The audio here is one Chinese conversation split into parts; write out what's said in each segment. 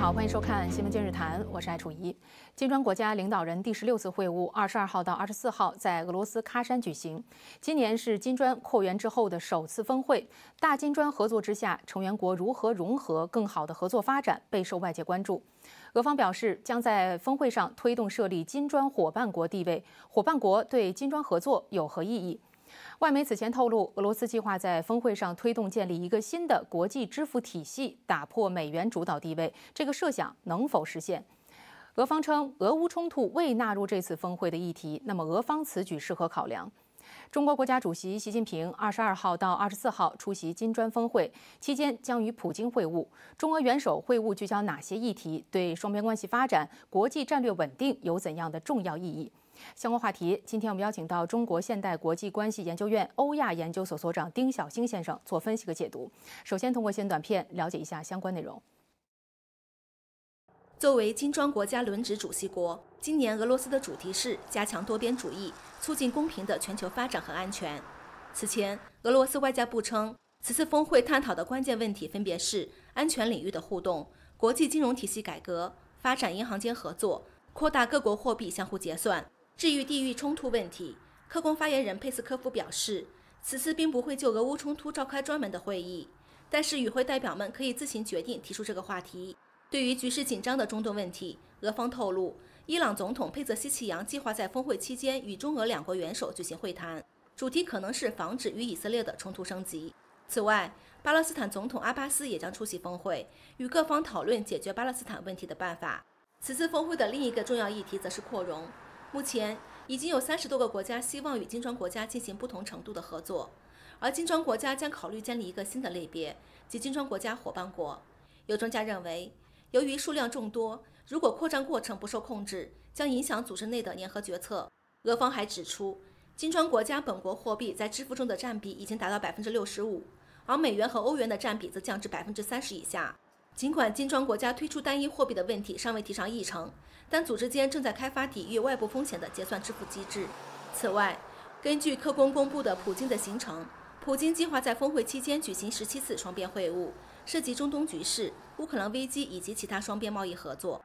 好，欢迎收看《新闻今日谈》，我是艾楚怡。金砖国家领导人第十六次会晤，二十二号到二十四号在俄罗斯喀山举行。今年是金砖扩员之后的首次峰会，大金砖合作之下，成员国如何融合、更好的合作发展，备受外界关注。俄方表示，将在峰会上推动设立金砖伙伴国地位。伙伴国对金砖合作有何意义？外媒此前透露，俄罗斯计划在峰会上推动建立一个新的国际支付体系，打破美元主导地位。这个设想能否实现？俄方称，俄乌冲突未纳入这次峰会的议题。那么，俄方此举适何考量？中国国家主席习近平二十二号到二十四号出席金砖峰会期间，将与普京会晤。中俄元首会晤聚焦哪些议题？对双边关系发展、国际战略稳定有怎样的重要意义？相关话题，今天我们邀请到中国现代国际关系研究院欧亚研究所所长丁晓星先生做分析和解读。首先，通过先短片了解一下相关内容。作为金砖国家轮值主席国，今年俄罗斯的主题是加强多边主义，促进公平的全球发展和安全。此前，俄罗斯外交部称，此次峰会探讨的关键问题分别是安全领域的互动、国际金融体系改革、发展银行间合作、扩大各国货币相互结算。至于地域冲突问题，克工发言人佩斯科夫表示，此次并不会就俄乌冲突召开专门的会议，但是与会代表们可以自行决定提出这个话题。对于局势紧张的中东问题，俄方透露，伊朗总统佩泽西奇扬计划在峰会期间与中俄两国元首举行会谈，主题可能是防止与以色列的冲突升级。此外，巴勒斯坦总统阿巴斯也将出席峰会，与各方讨论解决巴勒斯坦问题的办法。此次峰会的另一个重要议题则是扩容。目前已经有三十多个国家希望与金砖国家进行不同程度的合作，而金砖国家将考虑建立一个新的类别，即金砖国家伙伴国。有专家认为，由于数量众多，如果扩张过程不受控制，将影响组织内的联合决策。俄方还指出，金砖国家本国货币在支付中的占比已经达到百分之六十五，而美元和欧元的占比则降至百分之三十以下。尽管金砖国家推出单一货币的问题尚未提上议程，但组织间正在开发抵御外部风险的结算支付机制。此外，根据克宫公布的普京的行程，普京计划在峰会期间举行十七次双边会晤，涉及中东局势、乌克兰危机以及其他双边贸易合作。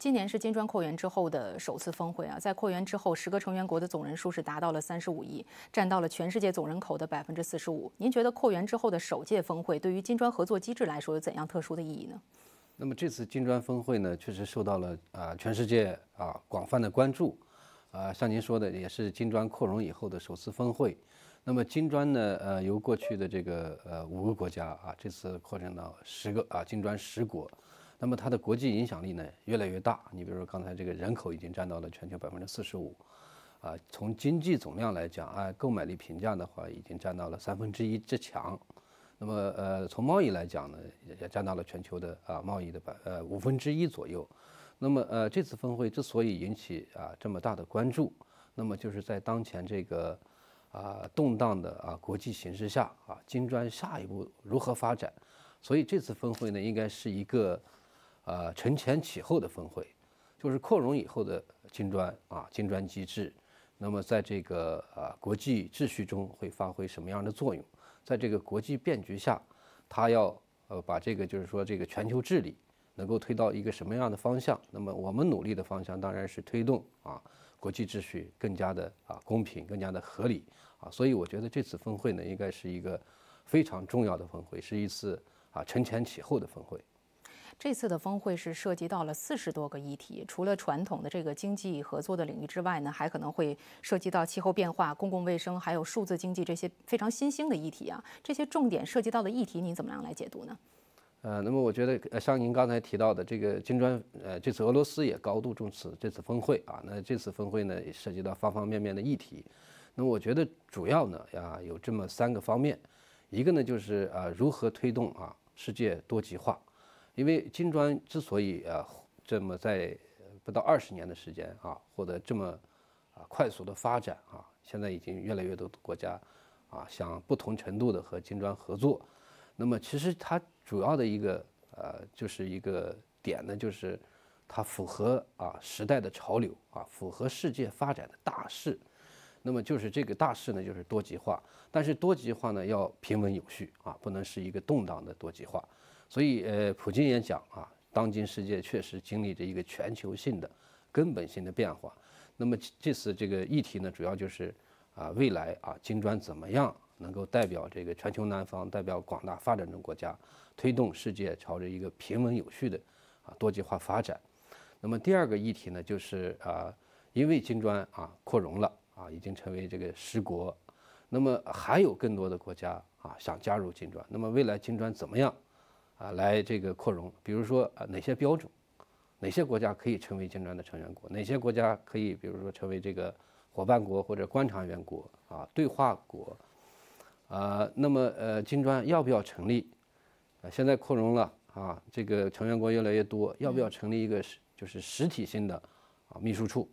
今年是金砖扩员之后的首次峰会啊，在扩员之后，十个成员国的总人数是达到了三十五亿，占到了全世界总人口的百分之四十五。您觉得扩员之后的首届峰会对于金砖合作机制来说有怎样特殊的意义呢？那么这次金砖峰会呢，确实受到了啊全世界啊广泛的关注，啊像您说的，也是金砖扩容以后的首次峰会。那么金砖呢，呃由过去的这个呃五个国家啊，这次扩展到十个啊金砖十国。那么它的国际影响力呢越来越大，你比如说刚才这个人口已经占到了全球百分之四十五，啊，从经济总量来讲，按购买力评价的话，已经占到了三分之一之强。那么呃，从贸易来讲呢，也占到了全球的啊贸易的百呃五分之一左右。那么呃，这次峰会之所以引起啊这么大的关注，那么就是在当前这个啊动荡的啊国际形势下啊，金砖下一步如何发展？所以这次峰会呢，应该是一个。呃，承前启后的峰会，就是扩容以后的金砖啊，金砖机制。那么，在这个呃国际秩序中会发挥什么样的作用？在这个国际变局下，它要呃把这个就是说这个全球治理能够推到一个什么样的方向？那么我们努力的方向当然是推动啊国际秩序更加的啊公平、更加的合理啊。所以我觉得这次峰会呢，应该是一个非常重要的峰会，是一次啊承前启后的峰会。这次的峰会是涉及到了四十多个议题，除了传统的这个经济合作的领域之外呢，还可能会涉及到气候变化、公共卫生，还有数字经济这些非常新兴的议题啊。这些重点涉及到的议题，您怎么样来解读呢？呃，那么我觉得，呃，像您刚才提到的这个金砖，呃，这次俄罗斯也高度重视这次峰会啊。那这次峰会呢，也涉及到方方面面的议题。那我觉得主要呢，呀，有这么三个方面，一个呢就是啊，如何推动啊世界多极化。因为金砖之所以啊这么在不到二十年的时间啊获得这么啊快速的发展啊，现在已经越来越多的国家啊想不同程度的和金砖合作。那么其实它主要的一个呃就是一个点呢，就是它符合啊时代的潮流啊，符合世界发展的大势。那么就是这个大势呢，就是多极化，但是多极化呢要平稳有序啊，不能是一个动荡的多极化。所以，呃，普京也讲啊，当今世界确实经历着一个全球性的、根本性的变化。那么这次这个议题呢，主要就是啊，未来啊，金砖怎么样能够代表这个全球南方，代表广大发展中国家，推动世界朝着一个平稳有序的啊多极化发展？那么第二个议题呢，就是啊，因为金砖啊扩容了啊，已经成为这个十国，那么还有更多的国家啊想加入金砖。那么未来金砖怎么样？啊，来这个扩容，比如说啊，哪些标准，哪些国家可以成为金砖的成员国？哪些国家可以，比如说成为这个伙伴国或者观察员国啊，对话国啊？那么呃，金砖要不要成立啊？现在扩容了啊，这个成员国越来越多，要不要成立一个实就是实体性的啊秘书处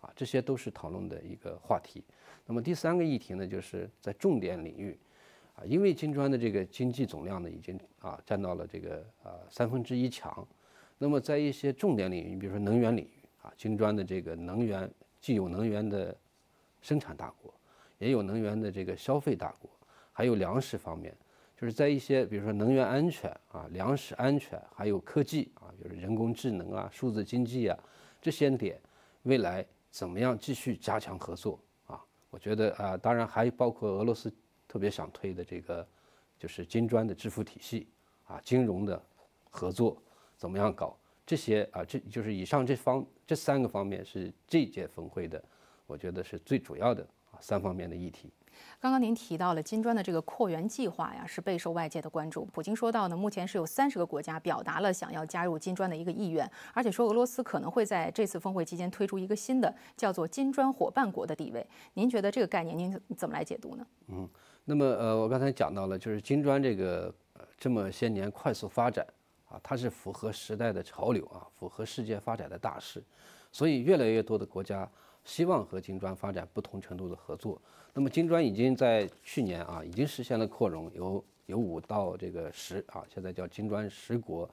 啊？这些都是讨论的一个话题。那么第三个议题呢，就是在重点领域。啊，因为金砖的这个经济总量呢，已经啊占到了这个呃三分之一强。那么在一些重点领域，你比如说能源领域啊，金砖的这个能源既有能源的生产大国，也有能源的这个消费大国，还有粮食方面，就是在一些比如说能源安全啊、粮食安全，还有科技啊，比如人工智能啊、数字经济啊这些点，未来怎么样继续加强合作啊？我觉得啊，当然还包括俄罗斯。特别想推的这个，就是金砖的支付体系啊，金融的合作怎么样搞？这些啊，这就是以上这方这三个方面是这届峰会的，我觉得是最主要的啊三方面的议题。刚刚您提到了金砖的这个扩员计划呀，是备受外界的关注。普京说到呢，目前是有三十个国家表达了想要加入金砖的一个意愿，而且说俄罗斯可能会在这次峰会期间推出一个新的叫做金砖伙伴国的地位。您觉得这个概念您怎么来解读呢？嗯，那么呃，我刚才讲到了，就是金砖这个这么些年快速发展啊，它是符合时代的潮流啊，符合世界发展的大势，所以越来越多的国家希望和金砖发展不同程度的合作。那么金砖已经在去年啊，已经实现了扩容，由由五到这个十啊，现在叫金砖十国。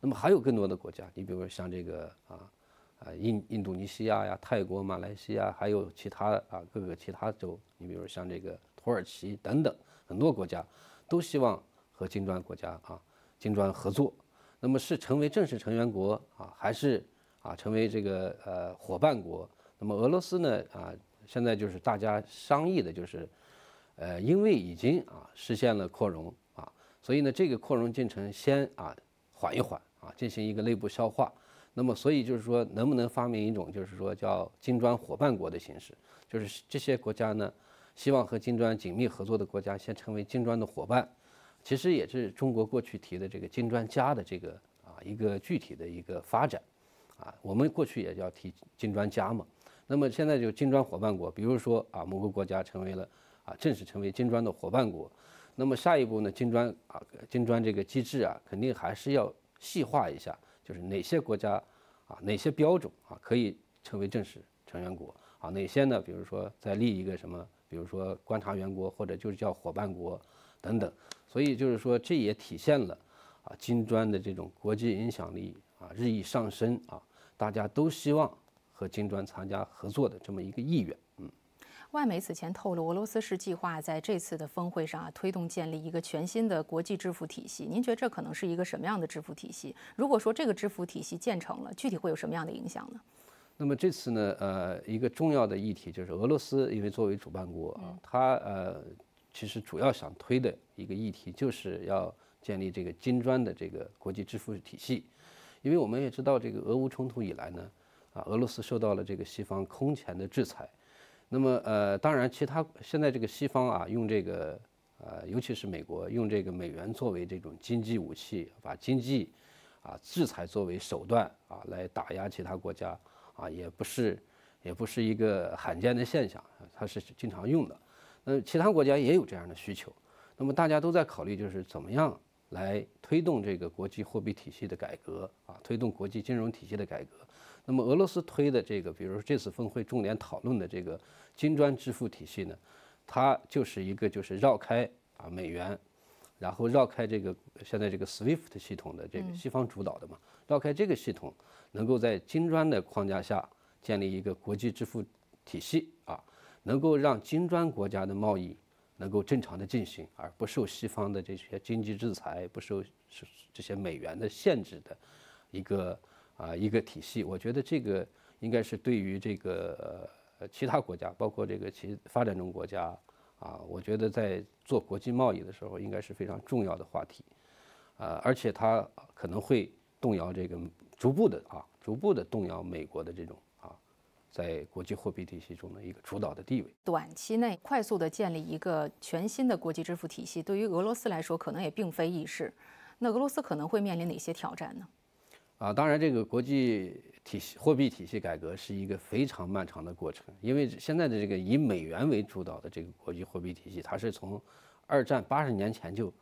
那么还有更多的国家，你比如像这个啊，啊印印度尼西亚呀、泰国、马来西亚，还有其他啊各个其他州，你比如像这个土耳其等等很多国家，都希望和金砖国家啊金砖合作。那么是成为正式成员国啊，还是啊成为这个呃伙伴国？那么俄罗斯呢啊？现在就是大家商议的，就是，呃，因为已经啊实现了扩容啊，所以呢，这个扩容进程先啊缓一缓啊，进行一个内部消化。那么，所以就是说，能不能发明一种就是说叫金砖伙伴国的形式？就是这些国家呢，希望和金砖紧密合作的国家先成为金砖的伙伴。其实也是中国过去提的这个金砖加的这个啊一个具体的一个发展啊，我们过去也要提金砖加嘛，那么现在就金砖伙伴国，比如说啊某个国家成为了啊正式成为金砖的伙伴国，那么下一步呢金砖啊金砖这个机制啊肯定还是要细化一下，就是哪些国家啊哪些标准啊可以成为正式成员国啊哪些呢？比如说再立一个什么，比如说观察员国或者就是叫伙伴国等等，所以就是说这也体现了啊金砖的这种国际影响力啊日益上升啊，大家都希望。和金砖参加合作的这么一个意愿，嗯。外媒此前透露，俄罗斯是计划在这次的峰会上啊，推动建立一个全新的国际支付体系。您觉得这可能是一个什么样的支付体系？如果说这个支付体系建成了，具体会有什么样的影响呢？那么这次呢，呃，一个重要的议题就是俄罗斯，因为作为主办国啊，它呃，其实主要想推的一个议题就是要建立这个金砖的这个国际支付体系，因为我们也知道，这个俄乌冲突以来呢。俄罗斯受到了这个西方空前的制裁，那么呃，当然，其他现在这个西方啊，用这个呃，尤其是美国用这个美元作为这种经济武器，把经济啊制裁作为手段啊，来打压其他国家啊，也不是也不是一个罕见的现象，它是经常用的。那其他国家也有这样的需求，那么大家都在考虑，就是怎么样来推动这个国际货币体系的改革啊，推动国际金融体系的改革。那么俄罗斯推的这个，比如说这次峰会重点讨论的这个金砖支付体系呢，它就是一个就是绕开啊美元，然后绕开这个现在这个 SWIFT 系统的这个西方主导的嘛，绕开这个系统，能够在金砖的框架下建立一个国际支付体系啊，能够让金砖国家的贸易能够正常的进行，而不受西方的这些经济制裁，不受这些美元的限制的，一个。啊，一个体系，我觉得这个应该是对于这个呃其他国家，包括这个其发展中国家啊，我觉得在做国际贸易的时候，应该是非常重要的话题。呃，而且它可能会动摇这个逐步的啊，逐步的动摇美国的这种啊，在国际货币体系中的一个主导的地位。短期内快速的建立一个全新的国际支付体系，对于俄罗斯来说可能也并非易事。那俄罗斯可能会面临哪些挑战呢？啊，当然，这个国际体系、货币体系改革是一个非常漫长的过程，因为现在的这个以美元为主导的这个国际货币体系，它是从二战八十年前就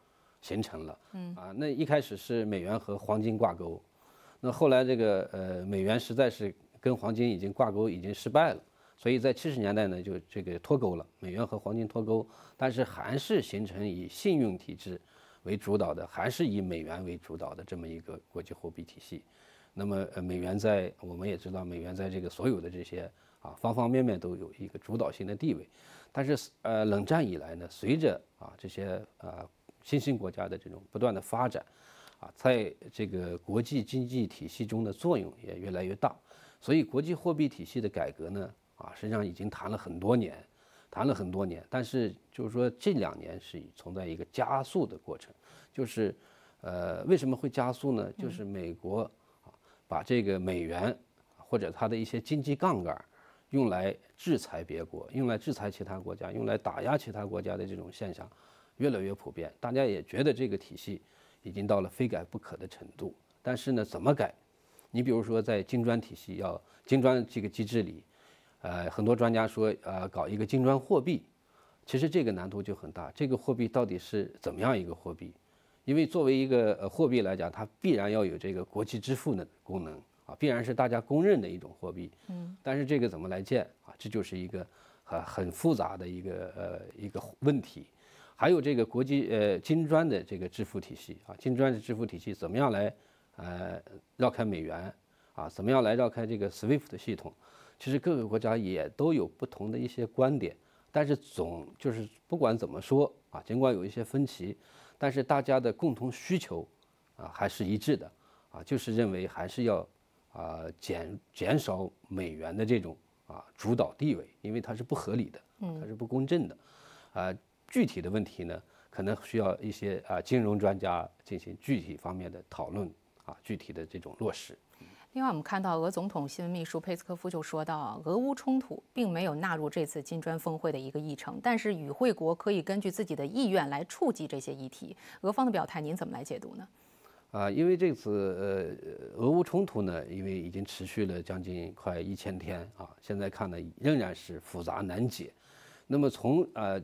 形成了。嗯啊，那一开始是美元和黄金挂钩，那后来这个呃，美元实在是跟黄金已经挂钩已经失败了，所以在七十年代呢就这个脱钩了，美元和黄金脱钩，但是还是形成以信用体制。为主导的还是以美元为主导的这么一个国际货币体系。那么，呃，美元在我们也知道，美元在这个所有的这些啊方方面面都有一个主导性的地位。但是，呃，冷战以来呢，随着啊这些呃新兴国家的这种不断的发展，啊，在这个国际经济体系中的作用也越来越大。所以，国际货币体系的改革呢，啊，实际上已经谈了很多年。谈了很多年，但是就是说这两年是存在一个加速的过程，就是，呃，为什么会加速呢？就是美国啊，把这个美元或者它的一些经济杠杆用来制裁别国，用来制裁其他国家，用来打压其他国家的这种现象越来越普遍，大家也觉得这个体系已经到了非改不可的程度。但是呢，怎么改？你比如说在金砖体系要金砖这个机制里。呃，很多专家说，呃，搞一个金砖货币，其实这个难度就很大。这个货币到底是怎么样一个货币？因为作为一个呃货币来讲，它必然要有这个国际支付的功能啊，必然是大家公认的一种货币。嗯。但是这个怎么来建啊？这就是一个啊、很复杂的一个呃一个问题。还有这个国际呃金砖的这个支付体系啊，金砖的支付体系怎么样来呃绕开美元啊？怎么样来绕开这个 SWIFT 的系统？其实各个国家也都有不同的一些观点，但是总就是不管怎么说啊，尽管有一些分歧，但是大家的共同需求啊还是一致的啊，就是认为还是要啊减减少美元的这种啊主导地位，因为它是不合理的，它是不公正的啊。具体的问题呢，可能需要一些啊金融专家进行具体方面的讨论啊，具体的这种落实。另外，我们看到俄总统新闻秘书佩斯科夫就说到，俄乌冲突并没有纳入这次金砖峰会的一个议程，但是与会国可以根据自己的意愿来触及这些议题。俄方的表态，您怎么来解读呢？啊，因为这次呃，俄乌冲突呢，因为已经持续了将近快一千天啊，现在看呢仍然是复杂难解。那么从呃，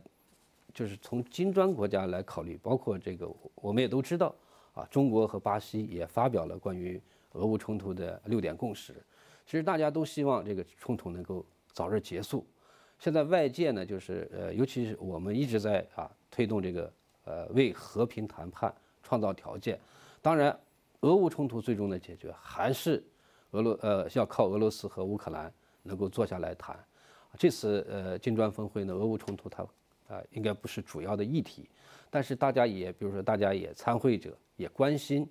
就是从金砖国家来考虑，包括这个我们也都知道啊，中国和巴西也发表了关于。俄乌冲突的六点共识，其实大家都希望这个冲突能够早日结束。现在外界呢，就是呃，尤其是我们一直在啊推动这个呃为和平谈判创造条件。当然，俄乌冲突最终的解决还是俄罗呃要靠俄罗斯和乌克兰能够坐下来谈。这次呃金砖峰会呢，俄乌冲突它啊应该不是主要的议题，但是大家也比如说大家也参会者也关心。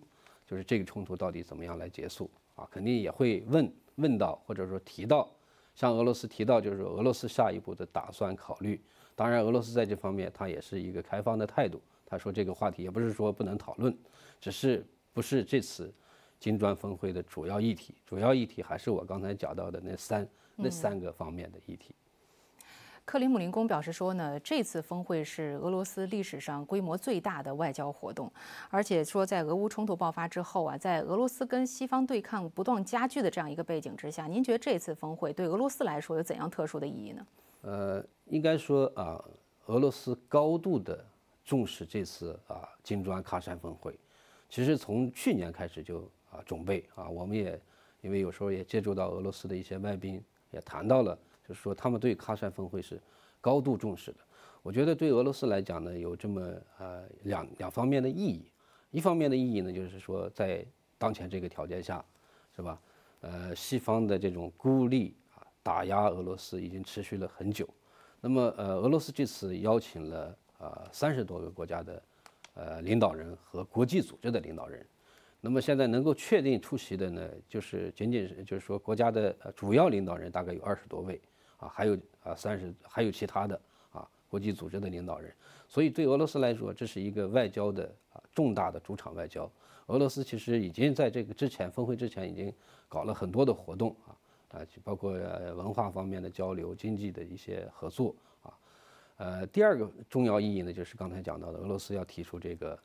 就是这个冲突到底怎么样来结束啊？肯定也会问问到，或者说提到，像俄罗斯提到，就是俄罗斯下一步的打算考虑。当然，俄罗斯在这方面他也是一个开放的态度。他说这个话题也不是说不能讨论，只是不是这次金砖峰会的主要议题。主要议题还是我刚才讲到的那三那三个方面的议题。克里姆林宫表示说呢，这次峰会是俄罗斯历史上规模最大的外交活动，而且说在俄乌冲突爆发之后啊，在俄罗斯跟西方对抗不断加剧的这样一个背景之下，您觉得这次峰会对俄罗斯来说有怎样特殊的意义呢？呃，应该说啊，俄罗斯高度的重视这次啊金砖喀山峰会，其实从去年开始就啊准备啊，我们也因为有时候也接触到俄罗斯的一些外宾，也谈到了。说他们对喀山峰会是高度重视的，我觉得对俄罗斯来讲呢，有这么呃两两方面的意义。一方面的意义呢，就是说在当前这个条件下，是吧？呃，西方的这种孤立啊、打压俄罗斯已经持续了很久。那么呃，俄罗斯这次邀请了呃三十多个国家的呃领导人和国际组织的领导人。那么现在能够确定出席的呢，就是仅仅是就是说国家的主要领导人大概有二十多位。啊，还有啊，三十还有其他的啊，国际组织的领导人，所以对俄罗斯来说，这是一个外交的啊重大的主场外交。俄罗斯其实已经在这个之前峰会之前已经搞了很多的活动啊啊，包括文化方面的交流、经济的一些合作啊。呃，第二个重要意义呢，就是刚才讲到的，俄罗斯要提出这个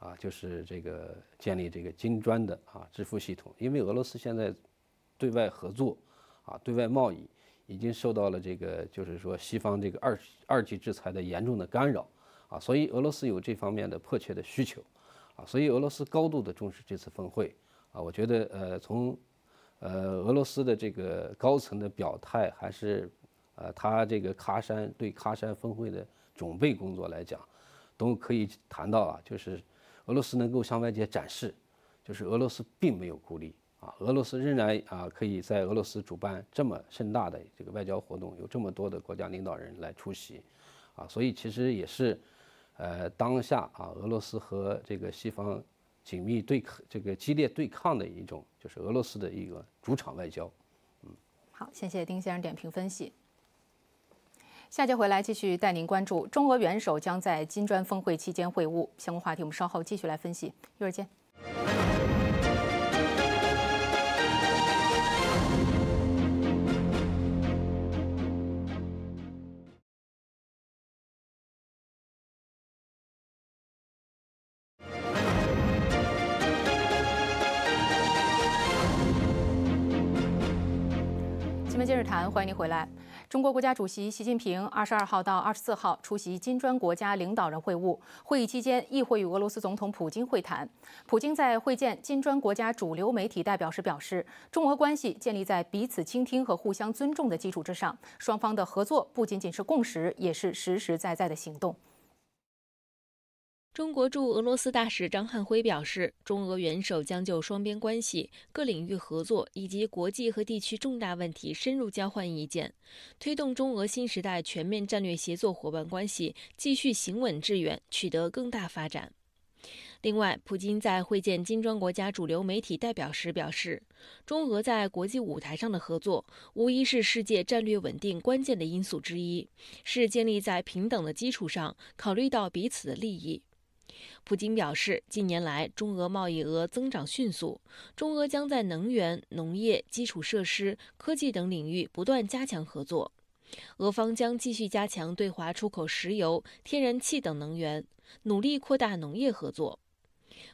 啊，就是这个建立这个金砖的啊支付系统，因为俄罗斯现在对外合作啊、对外贸易。已经受到了这个，就是说西方这个二二级制裁的严重的干扰，啊，所以俄罗斯有这方面的迫切的需求，啊，所以俄罗斯高度的重视这次峰会，啊，我觉得呃，从，呃俄罗斯的这个高层的表态，还是，呃，他这个喀山对喀山峰会的准备工作来讲，都可以谈到啊，就是俄罗斯能够向外界展示，就是俄罗斯并没有孤立。啊，俄罗斯仍然啊可以在俄罗斯主办这么盛大的这个外交活动，有这么多的国家领导人来出席，啊，所以其实也是，呃，当下啊俄罗斯和这个西方紧密对抗、这个激烈对抗的一种，就是俄罗斯的一个主场外交。嗯，好，谢谢丁先生点评分析。下节回来继续带您关注中俄元首将在金砖峰会期间会晤相关话题，我们稍后继续来分析。一会儿见。回来，中国国家主席习近平二十二号到二十四号出席金砖国家领导人会晤。会议期间，议会与俄罗斯总统普京会谈。普京在会见金砖国家主流媒体代表时表示，中俄关系建立在彼此倾听和互相尊重的基础之上，双方的合作不仅仅是共识，也是实实在在的行动。中国驻俄罗斯大使张汉辉表示，中俄元首将就双边关系、各领域合作以及国际和地区重大问题深入交换意见，推动中俄新时代全面战略协作伙伴关系继续行稳致远，取得更大发展。另外，普京在会见金砖国家主流媒体代表时表示，中俄在国际舞台上的合作无疑是世界战略稳定关键的因素之一，是建立在平等的基础上，考虑到彼此的利益。普京表示，近年来中俄贸易额增长迅速，中俄将在能源、农业、基础设施、科技等领域不断加强合作。俄方将继续加强对华出口石油、天然气等能源，努力扩大农业合作。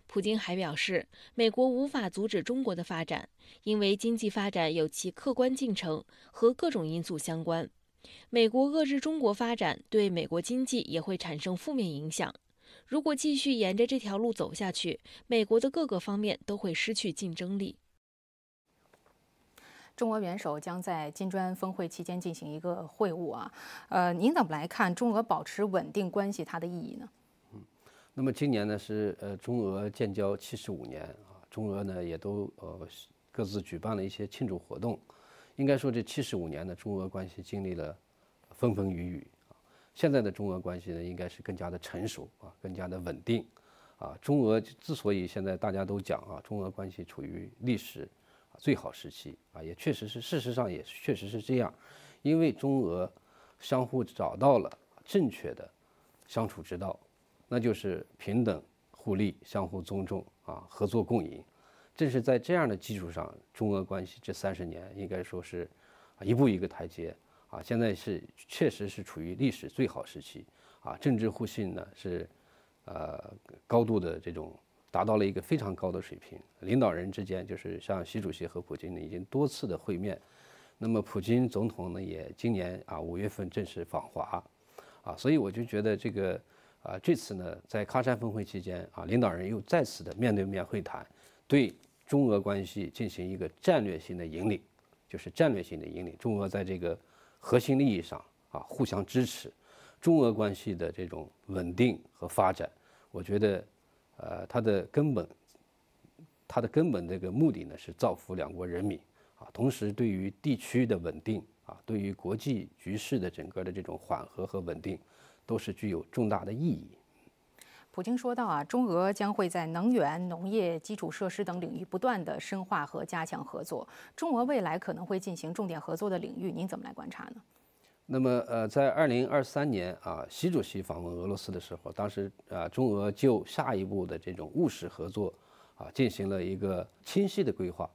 普京还表示，美国无法阻止中国的发展，因为经济发展有其客观进程和各种因素相关。美国遏制中国发展，对美国经济也会产生负面影响。如果继续沿着这条路走下去，美国的各个方面都会失去竞争力。中俄元首将在金砖峰会期间进行一个会晤啊，呃，您怎么来看中俄保持稳定关系它的意义呢？嗯，那么今年呢是呃中俄建交七十五年啊，中俄呢也都呃各自举办了一些庆祝活动，应该说这七十五年的中俄关系经历了风风雨雨。现在的中俄关系呢，应该是更加的成熟啊，更加的稳定，啊，中俄之所以现在大家都讲啊，中俄关系处于历史啊最好时期啊，也确实是，事实上也确实是这样，因为中俄相互找到了正确的相处之道，那就是平等互利、相互尊重啊、合作共赢。正是在这样的基础上，中俄关系这三十年应该说是一步一个台阶。啊，现在是确实是处于历史最好时期，啊，政治互信呢是，呃，高度的这种达到了一个非常高的水平，领导人之间就是像习主席和普京呢已经多次的会面，那么普京总统呢也今年啊五月份正式访华，啊，所以我就觉得这个啊这次呢在喀山峰会期间啊领导人又再次的面对面会谈，对中俄关系进行一个战略性的引领，就是战略性的引领，中俄在这个。核心利益上啊，互相支持，中俄关系的这种稳定和发展，我觉得，呃，它的根本，它的根本这个目的呢，是造福两国人民啊，同时对于地区的稳定啊，对于国际局势的整个的这种缓和和稳定，都是具有重大的意义。普京说到啊，中俄将会在能源、农业、基础设施等领域不断的深化和加强合作。中俄未来可能会进行重点合作的领域，您怎么来观察呢？那么，呃，在二零二三年啊，习主席访问俄罗斯的时候，当时啊，中俄就下一步的这种务实合作啊，进行了一个清晰的规划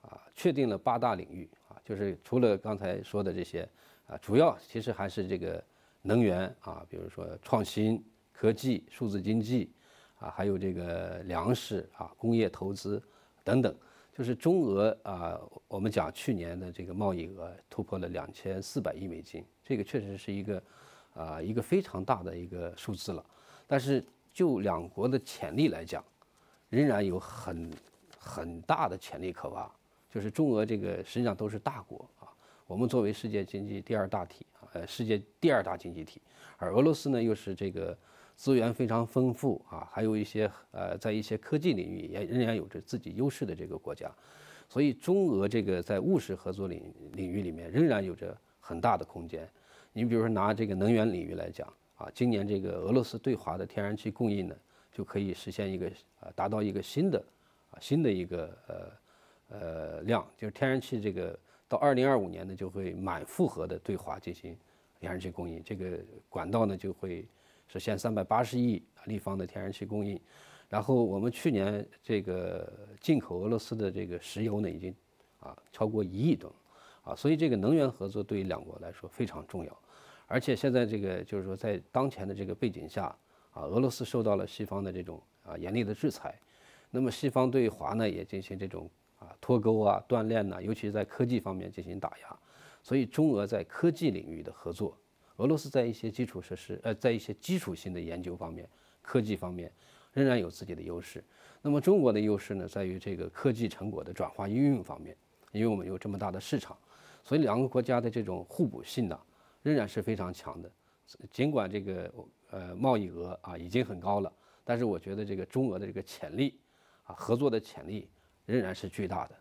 啊，确定了八大领域啊，就是除了刚才说的这些啊，主要其实还是这个能源啊，比如说创新。科技、数字经济，啊，还有这个粮食啊，工业投资等等，就是中俄啊，我们讲去年的这个贸易额突破了两千四百亿美金，这个确实是一个，啊，一个非常大的一个数字了。但是就两国的潜力来讲，仍然有很很大的潜力可挖。就是中俄这个实际上都是大国啊，我们作为世界经济第二大体啊，呃，世界第二大经济体，而俄罗斯呢又是这个。资源非常丰富啊，还有一些呃，在一些科技领域也仍然有着自己优势的这个国家，所以中俄这个在务实合作领领域里面仍然有着很大的空间。你比如说拿这个能源领域来讲啊，今年这个俄罗斯对华的天然气供应呢，就可以实现一个呃，达到一个新的啊新的一个呃呃量，就是天然气这个到二零二五年呢就会满负荷的对华进行天然气供应，这个管道呢就会。实现三百八十亿立方的天然气供应，然后我们去年这个进口俄罗斯的这个石油呢，已经啊超过一亿吨，啊，所以这个能源合作对于两国来说非常重要，而且现在这个就是说在当前的这个背景下，啊，俄罗斯受到了西方的这种啊严厉的制裁，那么西方对华呢也进行这种啊脱钩啊断链呢，尤其是在科技方面进行打压，所以中俄在科技领域的合作。俄罗斯在一些基础设施，呃，在一些基础性的研究方面、科技方面，仍然有自己的优势。那么中国的优势呢，在于这个科技成果的转化应用方面，因为我们有这么大的市场，所以两个国家的这种互补性呢，仍然是非常强的。尽管这个呃贸易额啊已经很高了，但是我觉得这个中俄的这个潜力啊，合作的潜力仍然是巨大的。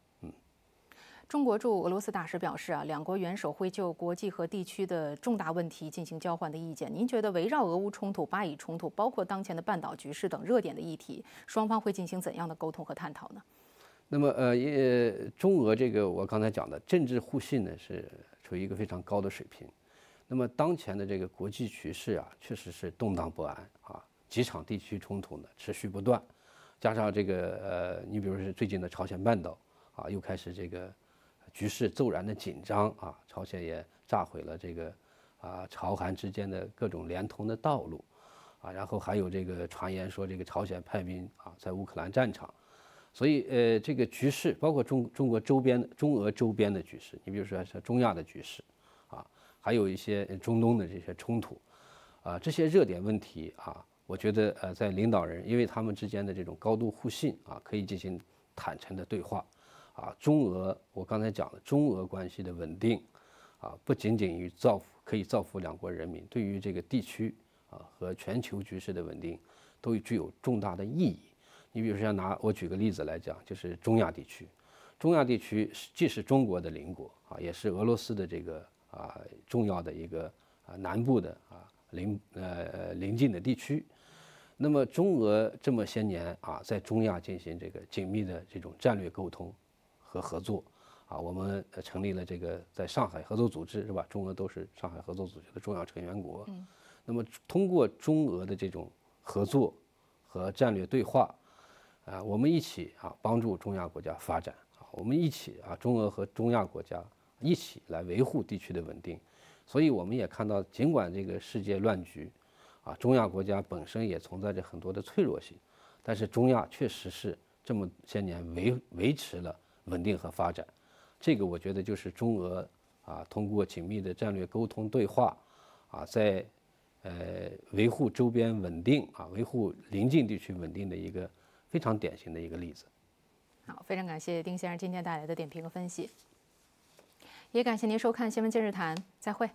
中国驻俄罗斯大使表示啊，两国元首会就国际和地区的重大问题进行交换的意见。您觉得围绕俄乌冲突、巴以冲突，包括当前的半岛局势等热点的议题，双方会进行怎样的沟通和探讨呢？那么，呃，中俄这个我刚才讲的政治互信呢，是处于一个非常高的水平。那么，当前的这个国际局势啊，确实是动荡不安啊，几场地区冲突呢持续不断，加上这个呃，你比如说最近的朝鲜半岛啊，又开始这个。局势骤然的紧张啊，朝鲜也炸毁了这个，啊，朝韩之间的各种连通的道路，啊，然后还有这个传言说这个朝鲜派兵啊在乌克兰战场，所以呃，这个局势包括中中国周边、中俄周边的局势，你比如说像中亚的局势，啊，还有一些中东的这些冲突，啊，这些热点问题啊，我觉得呃，在领导人，因为他们之间的这种高度互信啊，可以进行坦诚的对话。啊，中俄，我刚才讲了，中俄关系的稳定，啊，不仅仅于造福可以造福两国人民，对于这个地区啊和全球局势的稳定，都具有重大的意义。你比如说，拿我举个例子来讲，就是中亚地区，中亚地区既是中国的邻国啊，也是俄罗斯的这个啊重要的一个啊南部的啊邻呃邻近的地区。那么，中俄这么些年啊，在中亚进行这个紧密的这种战略沟通。和合作啊，我们成立了这个在上海合作组织是吧？中俄都是上海合作组织的重要成员国。那么通过中俄的这种合作和战略对话啊，我们一起啊帮助中亚国家发展啊，我们一起啊，中俄和中亚国家一起来维护地区的稳定。所以我们也看到，尽管这个世界乱局啊，中亚国家本身也存在着很多的脆弱性，但是中亚确实是这么些年维维持了。稳定和发展，这个我觉得就是中俄啊，通过紧密的战略沟通对话，啊，在呃维护周边稳定啊，维护邻近地区稳定的一个非常典型的一个例子。好，非常感谢丁先生今天带来的点评和分析，也感谢您收看《新闻今日谈》，再会。